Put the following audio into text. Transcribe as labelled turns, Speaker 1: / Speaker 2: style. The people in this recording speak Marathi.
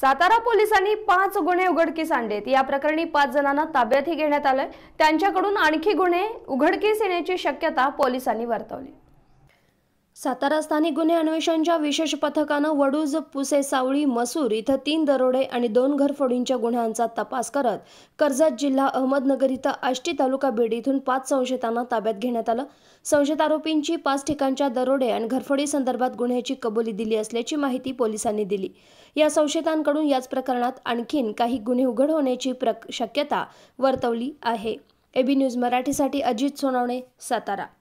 Speaker 1: सातारा पोलिसांनी पाच गुन्हे उघडकीस आणलेत या प्रकरणी पाच जणांना ताब्यातही घेण्यात आलंय त्यांच्याकडून आणखी गुन्हे उघडकीस येण्याची शक्यता पोलिसांनी वर्तवली सातारा स्थानिक गुन्हे अन्वेषणच्या विशेष पथकानं वडूज पुसे सावळी मसूर इथं तीन दरोडे आणि दोन घरफोडींच्या गुन्ह्यांचा तपास करत कर्जत जिल्हा अहमदनगर इथं आष्टी तालुका बीड इथून पाच संशयितांना ताब्यात घेण्यात आलं संशयित आरोपींची पाच ठिकाणच्या दरोडे आणि घरफोडी संदर्भात गुन्ह्याची कबुली दिली असल्याची माहिती पोलिसांनी दिली या संशयितांकडून याच प्रकरणात आणखीन काही गुन्हे उघड होण्याची शक्यता वर्तवली आहे एबी न्यूज मराठीसाठी अजित सोनवणे सातारा